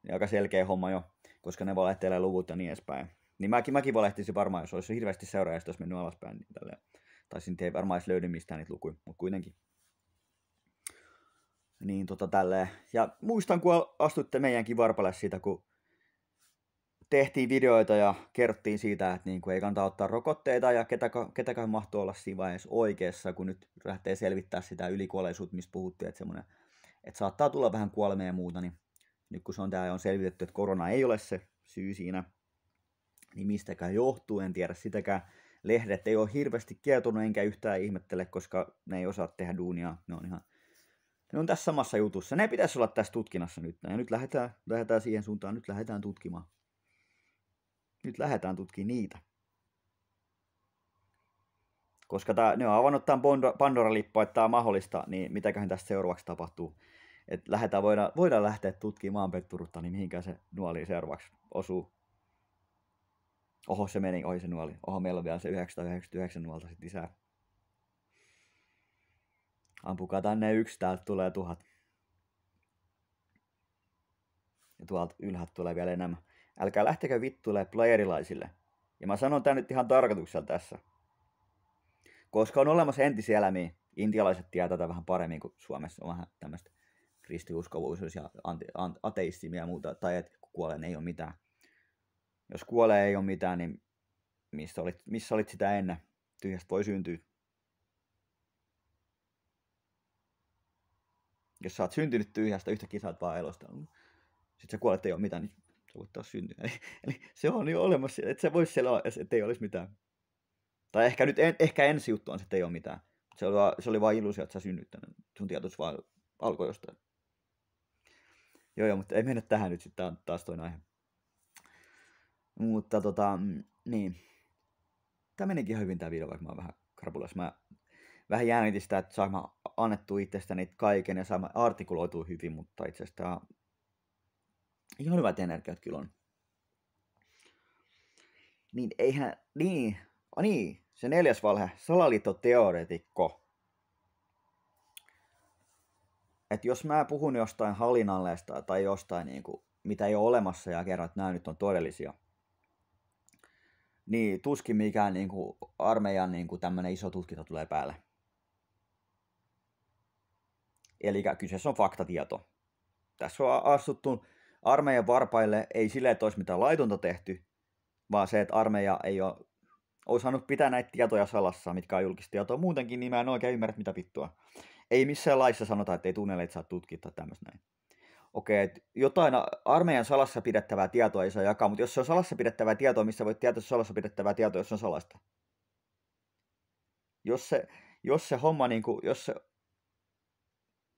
niin aika selkeä homma jo, koska ne valehtelee luvut ja niin edespäin. Niin mäkin, mäkin valehtisin varmaan, jos olisi hirveästi seuraajista, olisi mennyt alaspäin. Niin tälleen. Tai sitten ei varmaan edes löydy mistään niitä lukuja, mutta kuitenkin. Niin tota tälleen. Ja muistan, kun astutte meidänkin varpalle siitä, kun tehtiin videoita ja kerrottiin siitä, että niin kuin ei kannata ottaa rokotteita ja ketä, ketäkään mahtuu olla siinä vaiheessa oikeassa, kun nyt lähtee selvittää sitä ylikuolleisuutta, mistä puhuttiin, että, semmoinen, että saattaa tulla vähän kuolemia ja muuta, niin nyt kun se on tämä on selvitetty, että korona ei ole se syy siinä, niin mistäkään johtuu, en tiedä sitäkään. Lehdet ei ole hirveästi kietunut, enkä yhtään ihmettele, koska ne ei osaa tehdä duunia, ne on ihan ne on tässä samassa jutussa. Ne pitäisi olla tässä tutkinnassa nyt. Ja nyt lähdetään, lähdetään siihen suuntaan, nyt lähdetään tutkimaan nyt lähdetään tutkimaan niitä. Koska tää, ne on avannut tämän Pandora-lippua, että tämä on mahdollista, niin mitäköhän tästä seuraavaksi tapahtuu. Et lähdetään, voidaan, voidaan lähteä tutkimaan maanpetturutta, niin mihinkä se nuoli seuraavaksi osuu. Oho, se meni ohi se nuoli. Oho, meillä on vielä se 999 nuolta sitten lisää. Ampukaa tänne yksi, täältä tulee tuhat. Ja tuolta ylhäältä tulee vielä enemmän. Älkää lähtekö vittuille playerilaisille. Ja mä sanon tän nyt ihan tarkoituksella tässä. Koska on olemassa entisiä elämiä, intialaiset tietää tätä vähän paremmin kuin Suomessa on vähän tämmöistä kristiuskovuisuus ja ateistimia ja muuta, tai että kun kuolee, niin ei ole mitään. Jos kuolee ei ole mitään, niin missä olit, missä olit sitä ennen? Tyhjästä voi syntyä. Jos sä oot syntynyt tyhjästä, yhtäkkiä sä oot vaan elosta. Sitten sä kuolet, ei ole mitään, niin voit taas syntyä. Eli, eli se on jo olemassa, että se voisi siellä olla, ei olisi mitään. Tai ehkä nyt en, ehkä ensi juttu on, että ei ole mitään. Se oli, vaan, se oli vain illusio, että sä synnyt tänne. Sun tietous vaan alkoi jostain. Joo, joo, mutta ei mennä tähän nyt, sitten on taas toinen aihe. Mutta tota, mm, niin. Tämä menikin ihan hyvin tämä video, vaikka mä oon vähän krapulas. Mä vähän jäänytin sitä, että saan mä annettu itsestäni kaiken ja saan mä artikuloitua hyvin, mutta itse asiassa Ihan hyvät energiat kyllä on. Niin eihän, niin, a niin, se neljäs valhe, salaliittoteoreetikko. Et jos mä puhun jostain halinalleesta tai jostain, niin kuin, mitä ei ole olemassa ja kerran, että nämä nyt on todellisia, niin tuskin mikään niin kuin, armeijan niin kuin, tämmöinen iso tutkinta tulee päälle. Eli kyseessä on faktatieto. Tässä on astuttu armeijan varpaille ei sille, että olisi mitään laitonta tehty, vaan se, että armeija ei ole osannut pitää näitä tietoja salassa, mitkä on tietoa muutenkin, niin mä en oikein ymmärrä, mitä vittua. Ei missään laissa sanota, että ei tunneleita saa tutkittaa tämmöistä näin. Okei, okay, jotain armeijan salassa pidettävää tietoa ei saa jakaa, mutta jos se on salassa pidettävää tietoa, missä voit tietää salassa pidettävää tietoa, jos se on salasta? Jos se, jos se homma, niin kuin, jos se,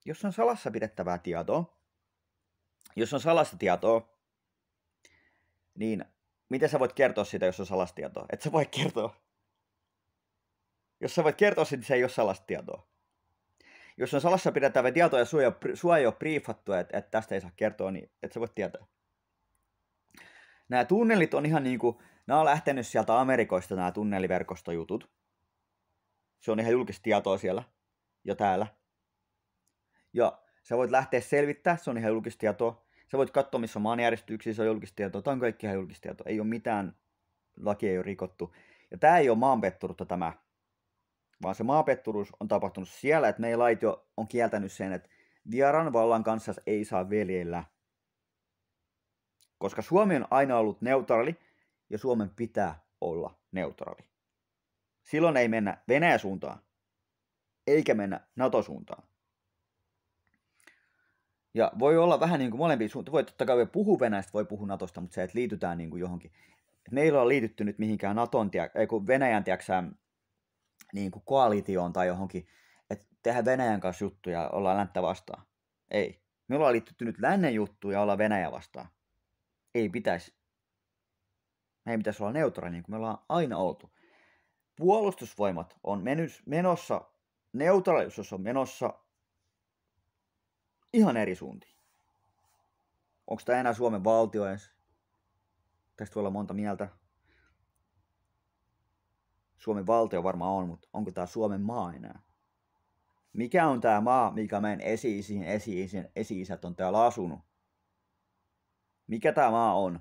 jos se on salassa pidettävää tietoa, jos on salasta tietoa, niin miten sä voit kertoa sitä, jos on salasta tietoa? Et sä voi kertoa. Jos sä voit kertoa sitä, niin se ei ole salasta tietoa. Jos on salassa pidettävä tietoa ja suoja, suoja ei ole briefattu, että et tästä ei saa kertoa, niin et sä voi tietää. Nämä tunnelit on ihan niinku, nämä on lähtenyt sieltä Amerikoista nämä tunneliverkostojutut. Se on ihan julkista tietoa siellä ja täällä. Ja sä voit lähteä selvittää, se on ihan julkista tietoa sä voit katsoa, missä on se on julkistietoa, tämä on kaikki ihan julkistietoa, ei ole mitään, laki ei ole rikottu. Ja tämä ei ole maanpetturutta tämä, vaan se maanpetturuus on tapahtunut siellä, että meidän lait jo on kieltänyt sen, että vieraan vallan kanssa ei saa veljellä. Koska Suomi on aina ollut neutraali ja Suomen pitää olla neutraali. Silloin ei mennä Venäjän suuntaan, eikä mennä NATO-suuntaan. Ja voi olla vähän niin kuin molempia suuntia. Voi totta kai puhua Venäjästä, voi puhua Natosta, mutta se, että liitytään niin kuin johonkin. Et ne ei ole liitytty nyt mihinkään Naton, tiek, ei kun Venäjän tiedätkö, niin kuin koalitioon tai johonkin, että tehdään Venäjän kanssa juttuja, ollaan länttä vastaan. Ei. Me ollaan liittytty nyt lännen juttuun ja ollaan Venäjä vastaan. Ei pitäisi. Me ei pitäisi olla neutraali, niin kuin me ollaan aina oltu. Puolustusvoimat on menys, menossa, neutraalisuus on menossa ihan eri suuntiin. Onko tämä enää Suomen valtio edes? Tästä voi olla monta mieltä. Suomen valtio varmaan on, mutta onko tämä Suomen maa enää? Mikä on tämä maa, mikä meidän esi-isien esi-isien esi-isät on täällä asunut? Mikä tämä maa on?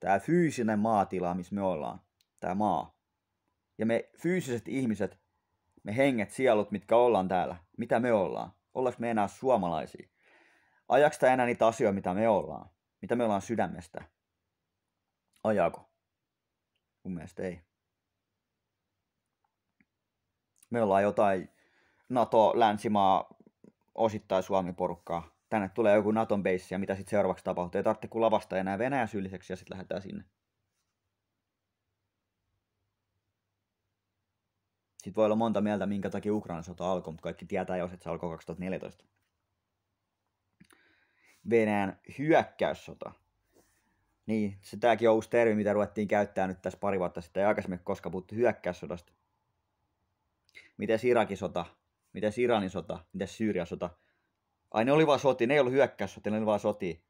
Tämä fyysinen maatila, missä me ollaan. Tämä maa. Ja me fyysiset ihmiset, me henget, sielut, mitkä ollaan täällä. Mitä me ollaan? ollaanko me enää suomalaisia? Ajaako tämä enää niitä asioita, mitä me ollaan? Mitä me ollaan sydämestä? Ajaako? Mun mielestä ei. Me ollaan jotain NATO, länsimaa, osittain Suomi-porukkaa. Tänne tulee joku Naton base ja mitä sitten seuraavaksi tapahtuu. Ei tarvitse kuin lavasta enää Venäjä syylliseksi ja sitten lähdetään sinne. Sitten voi olla monta mieltä, minkä takia Ukrainan sota alkoi, mutta kaikki tietää jo, että se alkoi 2014. Venäjän hyökkäyssota. Niin, se tämäkin on uusi termi, mitä ruvettiin käyttää nyt tässä pari vuotta sitten. Ei aikaisemmin koska puhuttiin hyökkäyssodasta. Miten Irakin sota? Miten Iranin sota? Miten Syyrian sota? Ai ne oli vaan soti, ne ei ollut hyökkäyssoti, ne oli vaan soti.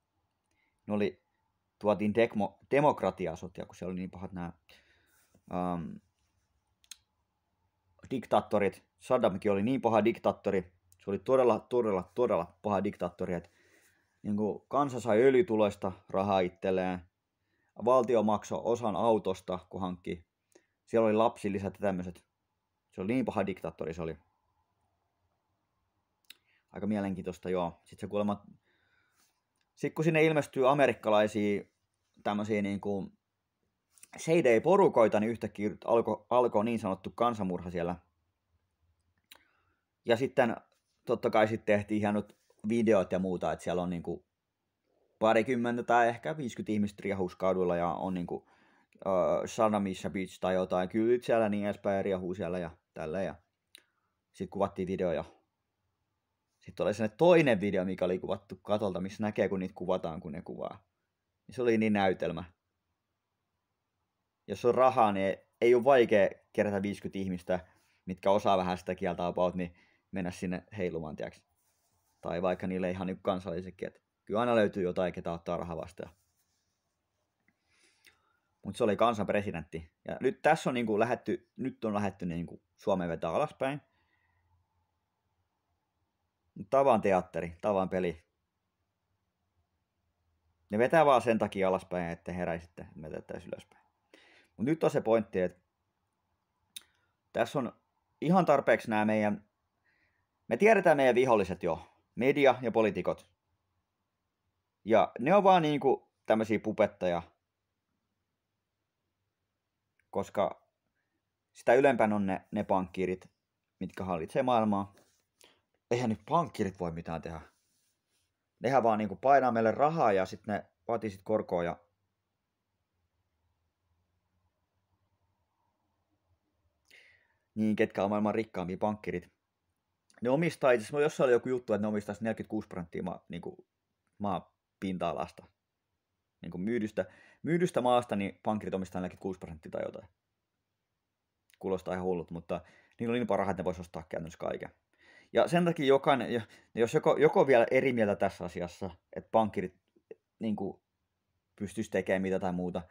Ne oli, tuotiin dekmo, demokratiasotia, kun siellä oli niin pahat nämä um, ähm, diktaattorit, Saddamkin oli niin paha diktaattori, se oli todella, todella, todella paha diktaattori, että niin kuin kansa sai öljytuloista rahaa itselleen, valtio maksoi osan autosta, kun hankki. Siellä oli lapsilisät ja tämmöiset. Se oli niin paha diktaattori se oli. Aika mielenkiintoista, joo. Sitten se kuulemma... Sitten kun sinne ilmestyy amerikkalaisia tämmöisiä niin kuin seidei porukoita, niin yhtäkkiä alkoi alko niin sanottu kansanmurha siellä. Ja sitten totta kai sitten tehtiin hienot videot ja muuta, että siellä on niin kuin parikymmentä tai ehkä 50 ihmistä riehuskadulla ja on niin kuin, Sanamissa Beach tai jotain kyllit siellä niin edespäin ja riehuu siellä ja tälleen. Ja sitten kuvattiin video ja sitten oli sellainen toinen video, mikä oli kuvattu katolta, missä näkee, kun niitä kuvataan, kun ne kuvaa. Se oli niin näytelmä jos on rahaa, niin ei ole vaikea kerätä 50 ihmistä, mitkä osaa vähän sitä kieltä about, niin mennä sinne heilumaan, tiiäks. Tai vaikka niille ihan niin kansallisekin, että kyllä aina löytyy jotain, ketä ottaa rahaa vastaan. Mutta se oli kansan presidentti. Ja nyt tässä on niinku lähetty, nyt on lähetty niinku Suomeen vetää alaspäin. Tavan teatteri, tavan peli. Ne vetää vaan sen takia alaspäin, että heräisitte, me ylöspäin. Mutta nyt on se pointti, että tässä on ihan tarpeeksi nämä meidän, me tiedetään meidän viholliset jo, media ja poliitikot. Ja ne on vaan niinku tämmöisiä pupettaja, koska sitä ylempän on ne, ne pankkiirit, mitkä hallitsee maailmaa. Eihän nyt pankkiirit voi mitään tehdä. Nehän vaan niinku painaa meille rahaa ja sitten ne vaatii sit korkoa ja niin ketkä on maailman rikkaampia pankkirit. Ne omistaa itse asiassa, no, jossain oli joku juttu, että ne omistaa 46 prosenttia ma, niin kuin, pinta alasta Niin kuin myydystä, myydystä maasta, niin pankkirit omistaa 46 prosenttia tai jotain. Kuulostaa ihan hullut, mutta niillä on niin paljon rahaa, että ne voisi ostaa käytännössä kaiken. Ja sen takia jokainen, jos joko, joko vielä eri mieltä tässä asiassa, että pankkirit niin kuin, pystyisi tekemään mitä tai muuta,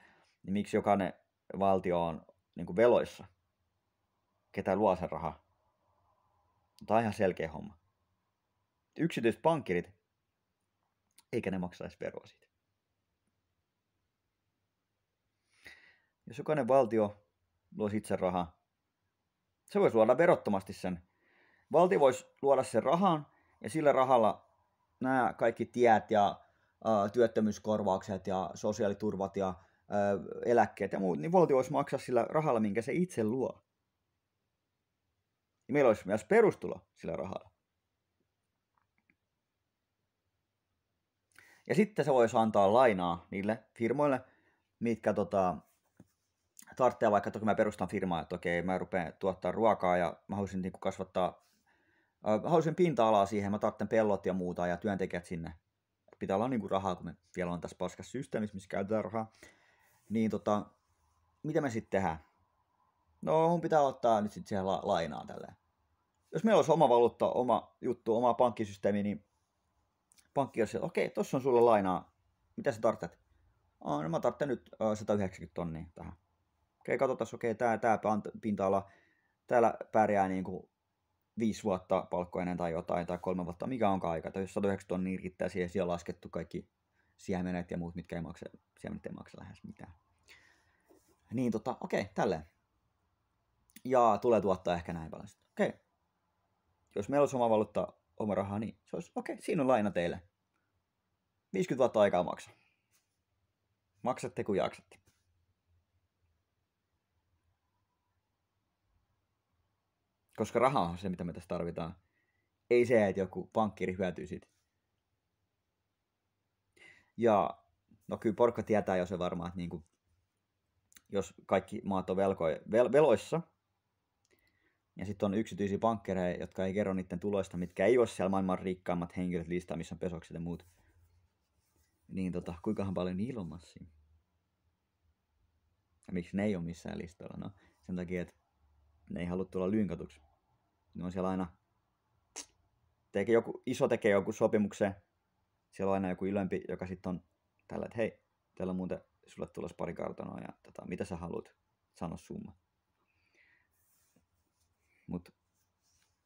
niin miksi jokainen valtio on niin kuin veloissa – ketä luo sen rahaa. Tämä on ihan selkeä homma. Yksityispankkirit, eikä ne maksaisi veroa siitä. Jos jokainen valtio luo itse rahaa, se voisi luoda verottomasti sen. Valtio voisi luoda sen rahan ja sillä rahalla nämä kaikki tiet ja ä, työttömyyskorvaukset ja sosiaaliturvat ja ä, eläkkeet ja muut, niin valtio voisi maksaa sillä rahalla, minkä se itse luo niin meillä olisi myös perustulo sillä rahalla. Ja sitten se voisi antaa lainaa niille firmoille, mitkä tota, tarvitsee vaikka, että kun mä perustan firmaa, että okei, mä rupean tuottaa ruokaa ja mä haluaisin niin kasvattaa, äh, mä haluaisin pinta-alaa siihen, mä tarvitsen pellot ja muuta ja työntekijät sinne. Pitää olla niin kuin rahaa, kun me vielä on tässä paskassa systeemissä, missä käytetään rahaa. Niin tota, mitä me sitten tehdään? No, mun pitää ottaa nyt sitten siihen la- lainaa tälleen jos meillä olisi oma valuutta, oma juttu, oma pankkisysteemi, niin pankki olisi, että okei, tuossa on sulle lainaa, mitä sä tarvitset? Oh, no mä tarvitsen nyt 190 tonnia tähän. Okei, katsotaan, okei, tämä tää pinta-ala, täällä pärjää niin kuin viisi vuotta palkkoinen tai jotain, tai kolme vuotta, mikä on aika. Tai jos 190 tonnia riittää siihen, siellä on laskettu kaikki siemenet ja muut, mitkä ei maksa, siemenet ei maksa lähes mitään. Niin tota, okei, tälleen. Ja tulee tuottaa ehkä näin paljon. Okei, jos meillä olisi oma valuutta, oma raha, niin se olisi, okei, okay, siinä on laina teille. 50 vuotta aikaa maksaa. Maksatte kun jaksatte. Koska raha on se, mitä me tässä tarvitaan. Ei se, että joku pankkiri hyötyy siitä. Ja no kyllä porkka tietää jo se varmaan, että niin kuin, jos kaikki maat on velko, vel, veloissa – ja sitten on yksityisiä pankkereja, jotka ei kerro niiden tuloista, mitkä ei ole siellä maailman rikkaimmat henkilöt listaa, missä on pesokset ja muut. Niin tota, kuinkahan paljon niillä on massia? Ja miksi ne ei ole missään listalla? No, sen takia, että ne ei halua tulla lynkatuksi. Ne on siellä aina... Tekee joku, iso tekee joku sopimuksen, siellä on aina joku ylempi, joka sitten on tällä, että hei, täällä on muuten sulle tulossa pari kartanoa ja tota, mitä sä haluat, sano summa. Mutta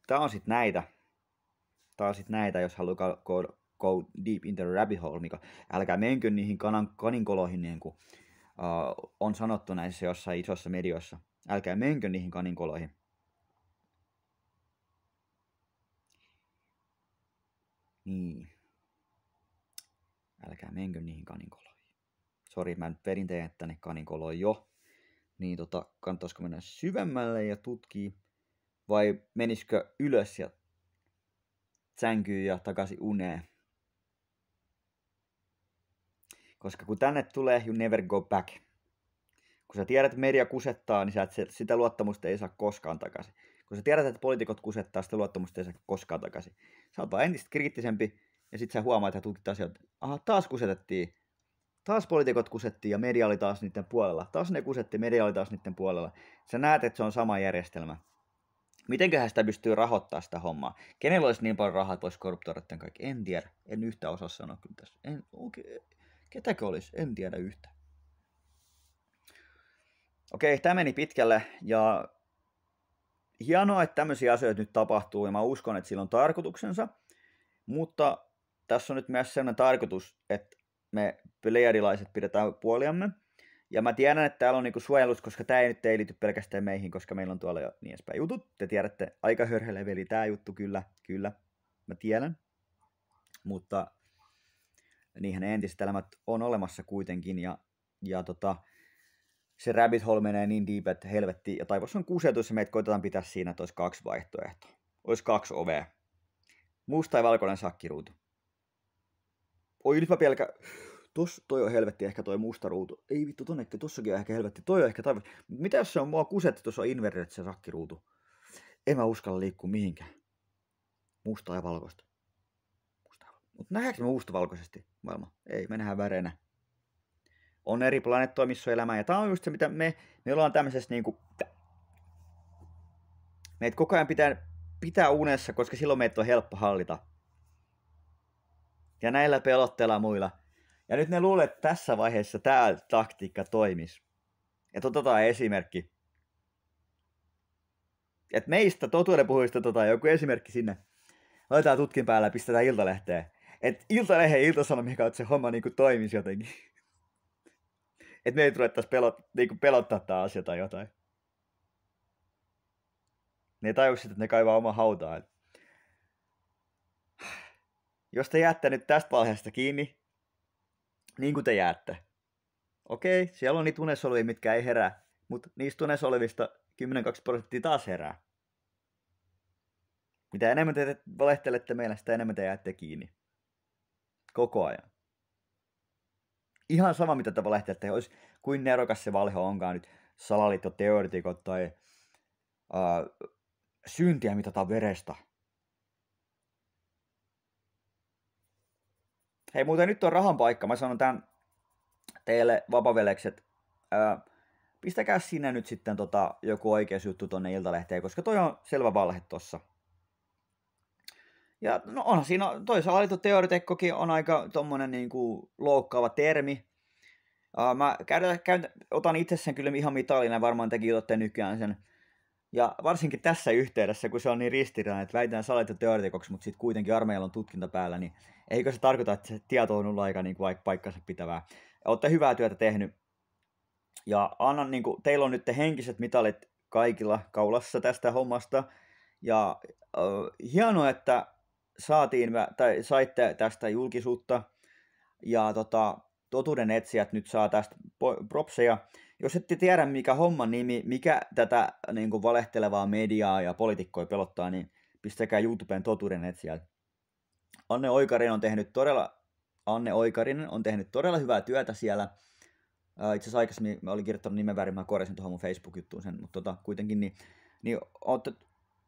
tää on sitten näitä. Tää on sitten näitä, jos haluaa go, go deep into the rabbit hole, mikä älkää menkö niihin kanan, kaninkoloihin, niin kuin uh, on sanottu näissä jossain isossa medioissa. Älkää menkö niihin kaninkoloihin. Niin. Älkää menkö niihin kaninkoloihin. Sori, mä nyt vedin tänne kaninkoloon jo. Niin tota, kannattaisiko mennä syvemmälle ja tutkii vai menisikö ylös ja sänkyyn ja takaisin uneen? Koska kun tänne tulee, you never go back. Kun sä tiedät, että media kusettaa, niin sä et, sitä luottamusta ei saa koskaan takaisin. Kun sä tiedät, että poliitikot kusettaa, sitä luottamusta ei saa koskaan takaisin. Sä oot vaan entistä kriittisempi, ja sit sä huomaat ja tutkit asioita. Aha, taas kusetettiin. Taas poliitikot kusettiin ja media oli taas niiden puolella. Taas ne kusetti, media oli taas niiden puolella. Sä näet, että se on sama järjestelmä. Mitenköhän sitä pystyy rahoittaa sitä hommaa? Kenellä olisi niin paljon rahaa, että voisi korruptoida tämän kaikki? En tiedä. En yhtä osaa sanoa kyllä tässä. En, okay. Ketäkö olisi? En tiedä yhtä. Okei, okay, tämä meni pitkälle ja hienoa, että tämmöisiä asioita nyt tapahtuu ja mä uskon, että sillä on tarkoituksensa, mutta tässä on nyt myös sellainen tarkoitus, että me playerilaiset pidetään puoliamme – ja mä tiedän, että täällä on niinku suojelus, koska tämä ei nyt ei liity pelkästään meihin, koska meillä on tuolla jo niin edespäin jutut. Te tiedätte, aika hörheleveli tämä juttu, kyllä, kyllä. Mä tiedän. Mutta niinhän entiset elämät on olemassa kuitenkin. Ja, ja tota, se rabbit hole menee niin deep, että helvetti ja taivas on kusetus ja meitä koitetaan pitää siinä, että olisi kaksi vaihtoehtoa. Olisi kaksi ovea. Musta ja valkoinen sakkiruutu. Oi, nyt mä pelkä... Tos, toi on helvetti ehkä toi musta ruutu. Ei vittu, tonne, tossakin on ehkä helvetti. Toi on ehkä taivas. Mitä jos se on mua kusetti, tuossa on inverted, se sakkiruutu? En mä uskalla liikkua mihinkään. Musta ja valkoista. Musta. Mutta nähdäänkö me valkoisesti maailma? Ei, me nähdään väreinä. On eri planeettoja, missä on elämää. Ja tää on just se, mitä me, me ollaan tämmöisessä niinku... Meitä koko ajan pitää, pitää unessa, koska silloin meitä on helppo hallita. Ja näillä pelotteilla muilla – ja nyt ne luulee, että tässä vaiheessa tämä taktiikka toimisi. Ja otetaan tota esimerkki. että meistä totuuden puhujista tota, joku esimerkki sinne. Laitetaan tutkin päällä ja pistetään iltalehteen. että iltalehe ja iltasanomien kautta se homma niinku toimisi jotenkin. Et me ei ruvettaisi pelot, niinku pelottaa tämä asia tai jotain. Ne ei tajua sitä, että ne kaivaa oma hautaan. Jos te jäätte nyt tästä vaiheesta kiinni, niin kuin te jäätte. Okei, siellä on niitä unesoluja, mitkä ei herää, mutta niistä unesolivista 10-20 prosenttia taas herää. Mitä enemmän te valehtelette meillä, sitä enemmän te jäätte kiinni. Koko ajan. Ihan sama, mitä te valehtelette. Olisi kuin nerokas se valho onkaan nyt salaliittoteoretikot tai uh, syntiä mitataan verestä – Hei, muuten nyt on rahan paikka. Mä sanon tämän teille että ää, pistäkää sinne nyt sitten tota, joku oikeus juttu tonne Iltalehteen, koska toi on selvä valhe tossa. Ja no onhan siinä, toisaalta teoritekkokin on aika tommonen niin kuin, loukkaava termi. Ää, mä käydä, käyn, otan itse sen kyllä ihan mitallinen, varmaan tekin otatte nykyään sen. Ja varsinkin tässä yhteydessä, kun se on niin ristiriitainen, että väitän salaitu teoreetikoksi, mutta sitten kuitenkin armeijalla on tutkinta päällä, niin eikö se tarkoita, että se tieto on ollut aika niin kuin, paikkansa pitävää. Olette hyvää työtä tehnyt. Ja annan, niin kuin, teillä on nyt te henkiset mitalit kaikilla kaulassa tästä hommasta. Ja äh, hienoa, että saatiin, tai saitte tästä julkisuutta. Ja tota, totuuden etsijät nyt saa tästä propseja. Jos ette tiedä, mikä homman nimi, mikä tätä niin kuin valehtelevaa mediaa ja poliitikkoja pelottaa, niin pistäkää YouTubeen totuuden etsijät. Anne Oikarinen on tehnyt todella, Anne Oikarinen on tehnyt todella hyvää työtä siellä. Itse asiassa aikaisemmin mä olin kirjoittanut nimen väärin, mä korjasin tuohon mun Facebook-juttuun sen, mutta tota, kuitenkin niin, niin oot,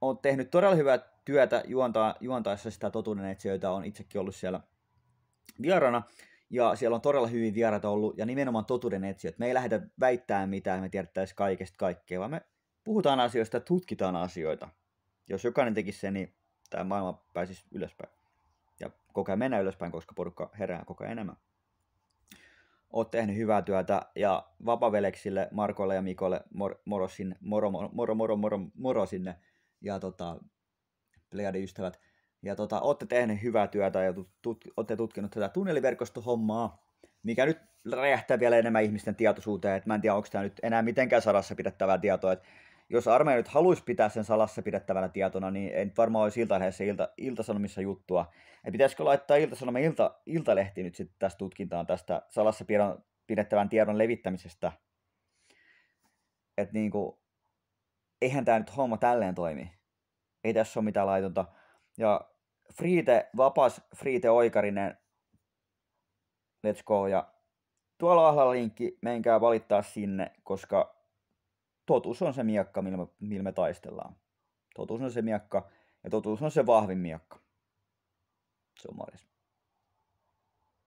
oot tehnyt todella hyvää työtä juontaa, juontaessa sitä totuuden etsijöitä, on itsekin ollut siellä vierana, ja siellä on todella hyvin vieraita ollut, ja nimenomaan totuuden etsijöitä. Me ei lähdetä väittämään mitään, me tiedettäisiin kaikesta kaikkea, vaan me puhutaan asioista ja tutkitaan asioita. Jos jokainen tekisi sen, niin tämä maailma pääsisi ylöspäin ja koko ajan mennä ylöspäin, koska porukka herää koko ajan enemmän. Oot tehnyt hyvää työtä ja vapaveleksille, Markolle ja Mikolle, mor, moro, sinne, moro, moro, moro, moro, moro, sinne ja tota, Pleiadin ystävät. Ja tota, olette tehneet hyvää työtä ja tut, tut, olette tutkinut tätä tunneliverkostohommaa, mikä nyt räjähtää vielä enemmän ihmisten tietoisuuteen. Et mä en tiedä, onko tämä nyt enää mitenkään sarassa pidettävää tietoa. Että jos armeija nyt haluaisi pitää sen salassa pidettävänä tietona, niin en varmaan olisi iltalehdessä ilta, iltasanomissa juttua. Et pitäisikö laittaa iltasanoma ilta, iltalehti nyt sitten tästä tutkintaan tästä salassa pidettävän tiedon levittämisestä? Että niin kuin, eihän tämä nyt homma tälleen toimi. Ei tässä ole mitään laitonta. Ja Friite, vapas Friite Oikarinen, let's go. Ja tuolla alhaalla linkki, menkää valittaa sinne, koska totuus on se miakka, millä millä me taistellaan. Totuus on se miakka ja totuus on se vahvin miakka. Se on morjes.